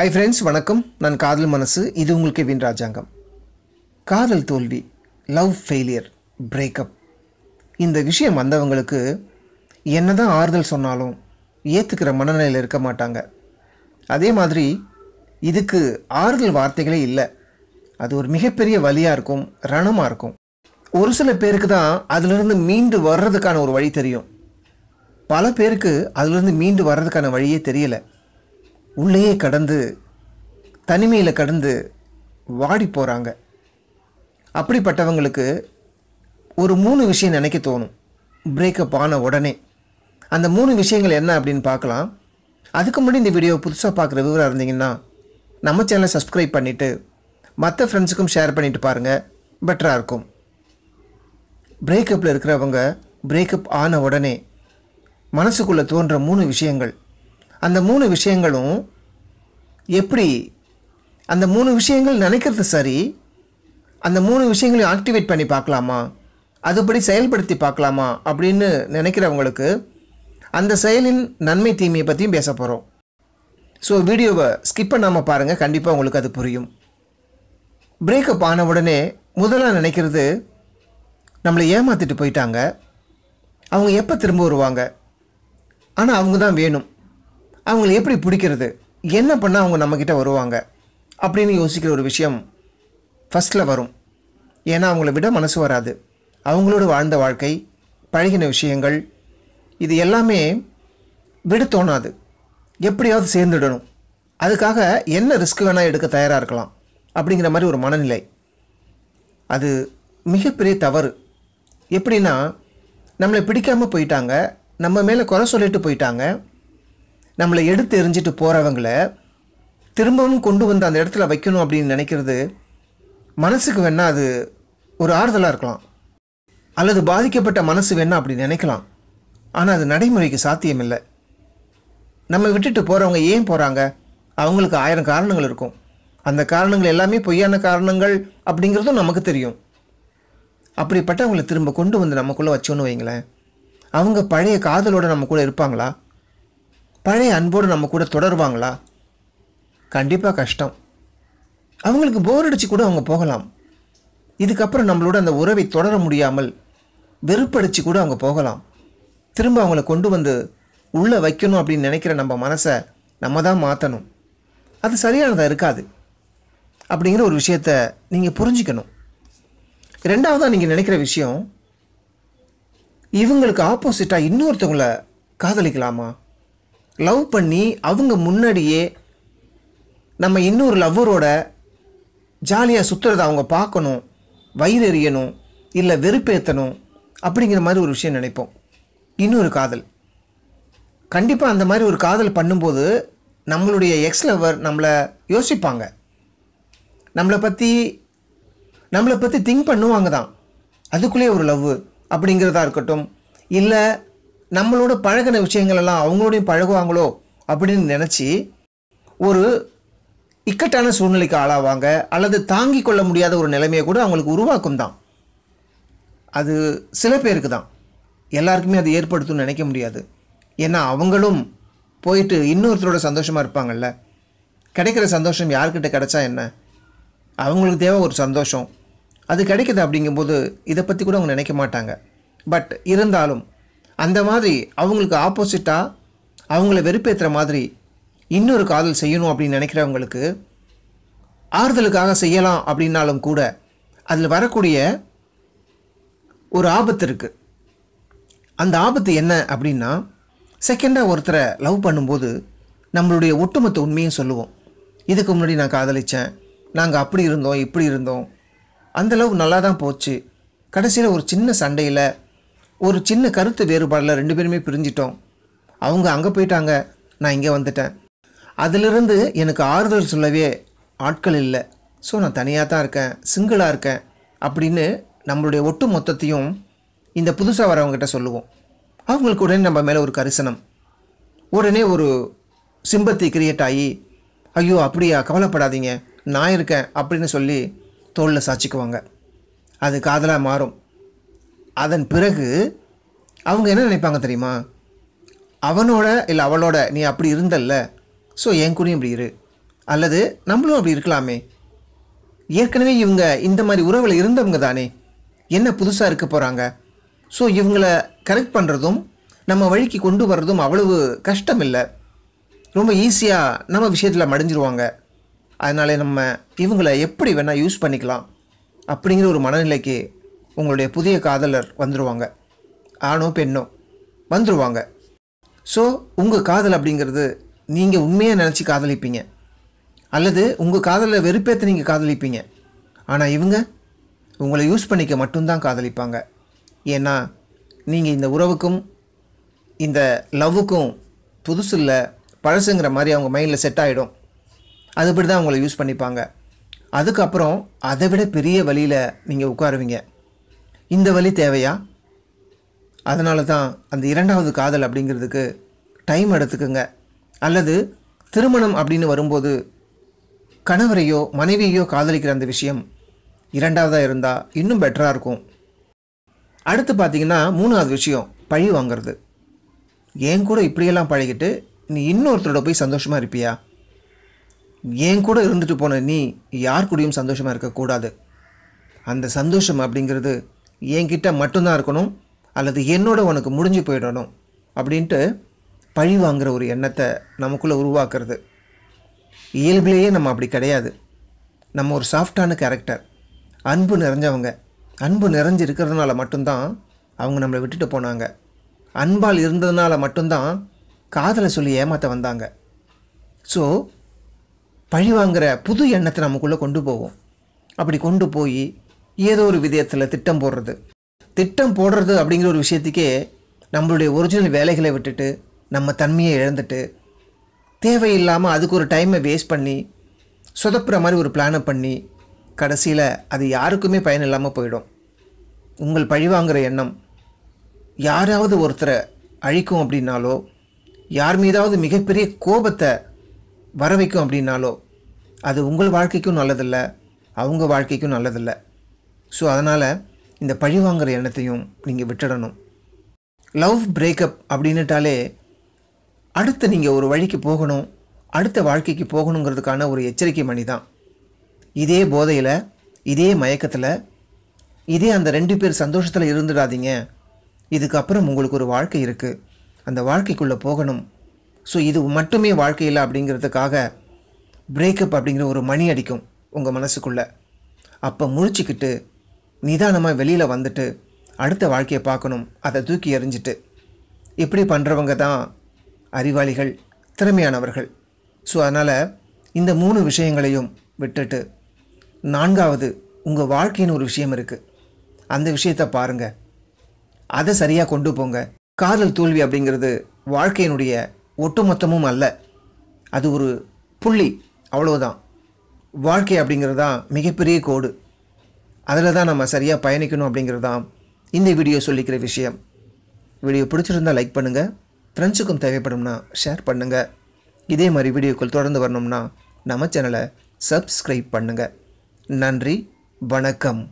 ஐ friends வணக்கம் நான் காதல் மனசு இது உங்களுக்கு வின் ராஜாங்கம் காதல் தோல்வி லவ் ஃபெயிலியர் பிரேக்கப் இந்த விஷயம் வந்தவங்களுக்கு என்ன தான் ஆறுதல் சொன்னாலும் ஏற்றுக்கிற மனநிலையில் இருக்க மாட்டாங்க அதே மாதிரி இதுக்கு ஆறுதல் வார்த்தைகளே இல்லை அது ஒரு மிகப்பெரிய வழியாக இருக்கும் ரணமாக இருக்கும் ஒரு சில பேருக்கு தான் அதிலிருந்து மீண்டு வர்றதுக்கான ஒரு வழி தெரியும் பல பேருக்கு அதிலிருந்து மீண்டு வர்றதுக்கான வழியே தெரியலை உள்ளேயே கடந்து தனிமையில் கடந்து வாடி போகிறாங்க அப்படிப்பட்டவங்களுக்கு ஒரு மூணு விஷயம் நினைக்க தோணும் பிரேக்கப் ஆன உடனே அந்த மூணு விஷயங்கள் என்ன அப்படின்னு பார்க்கலாம் அதுக்கு முன்னாடி இந்த வீடியோ புதுசாக பார்க்குற விவரம் இருந்தீங்கன்னா நம்ம சேனலை சப்ஸ்கிரைப் பண்ணிவிட்டு மற்ற ஃப்ரெண்ட்ஸுக்கும் ஷேர் பண்ணிவிட்டு பாருங்கள் பெட்டராக இருக்கும் பிரேக்கப்பில் இருக்கிறவங்க பிரேக்கப் ஆன உடனே மனசுக்குள்ளே தோன்ற மூணு விஷயங்கள் அந்த மூணு விஷயங்களும் எப்படி அந்த மூணு விஷயங்கள் நினைக்கிறது சரி அந்த மூணு விஷயங்களையும் ஆக்டிவேட் பண்ணி பார்க்கலாமா அதுபடி செயல்படுத்தி பார்க்கலாமா அப்படின்னு நினைக்கிறவங்களுக்கு அந்த செயலின் நன்மை தீமையை பற்றியும் பேச போகிறோம் ஸோ வீடியோவை ஸ்கிப் பண்ணாமல் பாருங்கள் கண்டிப்பாக உங்களுக்கு அது புரியும் பிரேக்கப் ஆன உடனே முதலாக நினைக்கிறது நம்மளை ஏமாற்றிட்டு போயிட்டாங்க அவங்க எப்போ திரும்ப வருவாங்க ஆனால் அவங்க தான் வேணும் அவங்கள எப்படி பிடிக்கிறது என்ன பண்ணால் அவங்க நம்மக்கிட்ட வருவாங்க அப்படின்னு யோசிக்கிற ஒரு விஷயம் ஃபஸ்ட்டில் வரும் ஏன்னா அவங்கள விட மனசு வராது அவங்களோட வாழ்ந்த வாழ்க்கை பழகின விஷயங்கள் இது எல்லாமே விட தோணாது எப்படியாவது சேர்ந்துடணும் அதுக்காக என்ன ரிஸ்க் வேணால் எடுக்க தயாராக இருக்கலாம் அப்படிங்கிற மாதிரி ஒரு மனநிலை அது மிகப்பெரிய தவறு எப்படின்னா நம்மளை பிடிக்காமல் போயிட்டாங்க நம்ம மேலே குறை சொல்லிட்டு போயிட்டாங்க நம்மளை எடுத்து எரிஞ்சிட்டு போகிறவங்கள திரும்பவும் கொண்டு வந்து அந்த இடத்துல வைக்கணும் அப்படின்னு நினைக்கிறது மனசுக்கு வேணால் அது ஒரு ஆறுதலாக இருக்கலாம் அல்லது பாதிக்கப்பட்ட மனசு வேணால் அப்படி நினைக்கலாம் ஆனால் அது நடைமுறைக்கு சாத்தியமில்லை நம்ம விட்டுட்டு போகிறவங்க ஏன் போகிறாங்க அவங்களுக்கு ஆயிரம் காரணங்கள் இருக்கும் அந்த காரணங்கள் எல்லாமே பொய்யான காரணங்கள் அப்படிங்கிறதும் நமக்கு தெரியும் அப்படிப்பட்டவங்களை திரும்ப கொண்டு வந்து நமக்குள்ளே வச்சோன்னு வைங்களேன் அவங்க பழைய காதலோடு நம்ம கூட இருப்பாங்களா பழைய அன்போடு நம்ம கூட தொடருவாங்களா கண்டிப்பாக கஷ்டம் அவங்களுக்கு போர் அடித்து கூட அவங்க போகலாம் இதுக்கப்புறம் நம்மளோட அந்த உறவை தொடர முடியாமல் வெறுப்படிச்சு கூட அவங்க போகலாம் திரும்ப அவங்கள கொண்டு வந்து உள்ளே வைக்கணும் அப்படின்னு நினைக்கிற நம்ம மனசை நம்ம தான் மாற்றணும் அது சரியானதாக இருக்காது அப்படிங்கிற ஒரு விஷயத்த நீங்கள் புரிஞ்சுக்கணும் ரெண்டாவதாக நீங்கள் நினைக்கிற விஷயம் இவங்களுக்கு ஆப்போசிட்டாக இன்னொருத்தவங்களை காதலிக்கலாமா லவ் பண்ணி அவங்க முன்னாடியே நம்ம இன்னொரு லவ்வரோட ஜாலியாக சுற்றுறத அவங்க பார்க்கணும் வயிறு எறியணும் இல்லை வெறுப்பேற்றணும் அப்படிங்கிற மாதிரி ஒரு விஷயம் நினைப்போம் இன்னொரு காதல் கண்டிப்பாக அந்த மாதிரி ஒரு காதல் பண்ணும்போது நம்மளுடைய எக்ஸ் லவர் நம்மளை யோசிப்பாங்க நம்மளை பற்றி நம்மளை பற்றி திங்க் பண்ணுவாங்க தான் அதுக்குள்ளேயே ஒரு லவ் அப்படிங்கிறதா இருக்கட்டும் இல்லை நம்மளோட பழகின விஷயங்கள் எல்லாம் அவங்களோடையும் பழகுவாங்களோ அப்படின்னு நினச்சி ஒரு இக்கட்டான சூழ்நிலைக்கு ஆளாவாங்க அல்லது தாங்கி கொள்ள முடியாத ஒரு நிலைமையை கூட அவங்களுக்கு உருவாக்கும் தான் அது சில பேருக்கு தான் எல்லாருக்குமே அது ஏற்படுத்தும்னு நினைக்க முடியாது ஏன்னா அவங்களும் போயிட்டு இன்னொருத்தரோட சந்தோஷமாக இருப்பாங்கள்ல கிடைக்கிற சந்தோஷம் யார்கிட்ட கிடைச்சா என்ன அவங்களுக்கு தேவை ஒரு சந்தோஷம் அது கிடைக்குது அப்படிங்கும்போது இதை பற்றி கூட அவங்க நினைக்க மாட்டாங்க பட் இருந்தாலும் அந்த மாதிரி அவங்களுக்கு ஆப்போசிட்டாக அவங்கள வெறுப்பேற்றுற மாதிரி இன்னொரு காதல் செய்யணும் அப்படின்னு நினைக்கிறவங்களுக்கு ஆறுதலுக்காக செய்யலாம் அப்படின்னாலும் கூட அதில் வரக்கூடிய ஒரு ஆபத்து இருக்குது அந்த ஆபத்து என்ன அப்படின்னா செகண்டாக ஒருத்தரை லவ் பண்ணும்போது நம்மளுடைய ஒட்டுமொத்த உண்மையும் சொல்லுவோம் இதுக்கு முன்னாடி நான் காதலித்தேன் நாங்கள் அப்படி இருந்தோம் இப்படி இருந்தோம் அந்த லவ் நல்லா தான் போச்சு கடைசியில் ஒரு சின்ன சண்டையில் ஒரு சின்ன கருத்து வேறுபாடில் ரெண்டு பேருமே பிரிஞ்சிட்டோம் அவங்க அங்கே போயிட்டாங்க நான் இங்கே வந்துட்டேன் அதிலிருந்து எனக்கு ஆறுதல் சொல்லவே ஆட்கள் இல்லை ஸோ நான் தனியாக தான் இருக்கேன் சிங்கிளாக இருக்கேன் அப்படின்னு நம்மளுடைய ஒட்டு மொத்தத்தையும் இந்த புதுசாக வரவங்ககிட்ட சொல்லுவோம் அவங்களுக்கு உடனே நம்ம மேலே ஒரு கரிசனம் உடனே ஒரு சிம்பத்தி கிரியேட் ஆகி ஐயோ அப்படியா கவலைப்படாதீங்க நான் இருக்கேன் அப்படின்னு சொல்லி தோளில் சாச்சிக்குவாங்க அது காதலாக மாறும் அதன் பிறகு அவங்க என்ன நினைப்பாங்க தெரியுமா அவனோட இல்லை அவளோட நீ அப்படி இருந்தல்ல ஸோ என் கூடயும் இப்படி இரு அல்லது நம்மளும் அப்படி இருக்கலாமே ஏற்கனவே இவங்க இந்த மாதிரி உறவில் இருந்தவங்க தானே என்ன புதுசாக இருக்க போகிறாங்க ஸோ இவங்கள கரெக்ட் பண்ணுறதும் நம்ம வழிக்கு கொண்டு வர்றதும் அவ்வளவு கஷ்டம் இல்லை ரொம்ப ஈஸியாக நம்ம விஷயத்தில் மடிஞ்சிருவாங்க அதனால நம்ம இவங்களை எப்படி வேணால் யூஸ் பண்ணிக்கலாம் அப்படிங்கிற ஒரு மனநிலைக்கு உங்களுடைய புதிய காதலர் வந்துடுவாங்க ஆணோ பெண்ணோ வந்துடுவாங்க ஸோ உங்கள் காதல் அப்படிங்கிறது நீங்கள் உண்மையாக நினச்சி காதலிப்பீங்க அல்லது உங்கள் காதலை வெறுப்பேற்ற நீங்கள் காதலிப்பீங்க ஆனால் இவங்க உங்களை யூஸ் பண்ணிக்க மட்டும்தான் காதலிப்பாங்க ஏன்னா நீங்கள் இந்த உறவுக்கும் இந்த லவ்வுக்கும் புதுசு இல்லை பழசுங்கிற மாதிரி அவங்க மைண்டில் செட் ஆகிடும் அதுபடி தான் அவங்கள யூஸ் பண்ணிப்பாங்க அதுக்கப்புறம் அதை விட பெரிய வழியில் நீங்கள் உட்காருவீங்க இந்த வழி தேவையா அதனால தான் அந்த இரண்டாவது காதல் அப்படிங்கிறதுக்கு டைம் எடுத்துக்குங்க அல்லது திருமணம் அப்படின்னு வரும்போது கணவரையோ மனைவியையோ காதலிக்கிற அந்த விஷயம் இரண்டாவதாக இருந்தால் இன்னும் பெட்டராக இருக்கும் அடுத்து பார்த்திங்கன்னா மூணாவது விஷயம் பழி வாங்கிறது ஏன் கூட இப்படியெல்லாம் பழகிட்டு நீ இன்னொருத்தரோட போய் சந்தோஷமாக இருப்பியா ஏன் கூட இருந்துட்டு போன நீ யார் கூடயும் சந்தோஷமாக இருக்கக்கூடாது அந்த சந்தோஷம் அப்படிங்கிறது என்கிட்ட மட்டும்தான் இருக்கணும் அல்லது என்னோட உனக்கு முடிஞ்சு போயிடணும் அப்படின்ட்டு பழி வாங்குகிற ஒரு எண்ணத்தை நமக்குள்ளே உருவாக்குறது இயல்பிலேயே நம்ம அப்படி கிடையாது நம்ம ஒரு சாஃப்டான கேரக்டர் அன்பு நிறைஞ்சவங்க அன்பு நிறைஞ்சு இருக்கிறதுனால மட்டும்தான் அவங்க நம்மளை விட்டுட்டு போனாங்க அன்பால் இருந்ததுனால மட்டும்தான் காதலை சொல்லி ஏமாற்ற வந்தாங்க ஸோ பழி வாங்குகிற புது எண்ணத்தை நமக்குள்ளே கொண்டு போவோம் அப்படி கொண்டு போய் ஏதோ ஒரு விதத்தில் திட்டம் போடுறது திட்டம் போடுறது அப்படிங்கிற ஒரு விஷயத்துக்கே நம்மளுடைய ஒரிஜினல் வேலைகளை விட்டுட்டு நம்ம தன்மையை இழந்துட்டு தேவையில்லாமல் அதுக்கு ஒரு டைமை வேஸ்ட் பண்ணி சொதப்புற மாதிரி ஒரு பிளானை பண்ணி கடைசியில் அது யாருக்குமே பயன் இல்லாமல் போயிடும் உங்கள் பழிவாங்கிற எண்ணம் யாராவது ஒருத்தரை அழிக்கும் அப்படின்னாலோ யார் மீதாவது மிகப்பெரிய கோபத்தை வர வைக்கும் அப்படின்னாலோ அது உங்கள் வாழ்க்கைக்கும் நல்லதில்லை அவங்க வாழ்க்கைக்கும் நல்லதில்லை ஸோ அதனால் இந்த பழி வாங்குற எண்ணத்தையும் நீங்கள் விட்டுடணும் லவ் பிரேக்கப் அப்படின்னுட்டாலே அடுத்து நீங்கள் ஒரு வழிக்கு போகணும் அடுத்த வாழ்க்கைக்கு போகணுங்கிறதுக்கான ஒரு எச்சரிக்கை மணி தான் இதே போதையில் இதே மயக்கத்தில் இதே அந்த ரெண்டு பேர் சந்தோஷத்தில் இருந்துடாதீங்க இதுக்கப்புறம் உங்களுக்கு ஒரு வாழ்க்கை இருக்குது அந்த வாழ்க்கைக்குள்ளே போகணும் ஸோ இது மட்டுமே வாழ்க்கையில் அப்படிங்கிறதுக்காக பிரேக்கப் அப்படிங்கிற ஒரு மணி அடிக்கும் உங்கள் மனசுக்குள்ளே அப்போ முழிச்சிக்கிட்டு நிதானமாக வெளியில் வந்துட்டு அடுத்த வாழ்க்கையை பார்க்கணும் அதை தூக்கி எறிஞ்சிட்டு இப்படி பண்ணுறவங்க தான் அறிவாளிகள் திறமையானவர்கள் ஸோ அதனால் இந்த மூணு விஷயங்களையும் விட்டுட்டு நான்காவது உங்கள் வாழ்க்கைன்னு ஒரு விஷயம் இருக்குது அந்த விஷயத்தை பாருங்கள் அதை சரியாக கொண்டு போங்க காதல் தோல்வி அப்படிங்கிறது வாழ்க்கையினுடைய ஒட்டுமொத்தமும் அல்ல அது ஒரு புள்ளி அவ்வளோதான் வாழ்க்கை அப்படிங்கிறது தான் மிகப்பெரிய கோடு அதில் தான் நம்ம சரியாக பயணிக்கணும் அப்படிங்கிறது தான் இந்த வீடியோ சொல்லிக்கிற விஷயம் வீடியோ பிடிச்சிருந்தால் லைக் பண்ணுங்கள் ஃப்ரெண்ட்ஸுக்கும் தேவைப்படும்னா ஷேர் பண்ணுங்கள் இதே மாதிரி வீடியோக்கள் தொடர்ந்து வரணும்னா நம்ம சேனலை சப்ஸ்கிரைப் பண்ணுங்கள் நன்றி வணக்கம்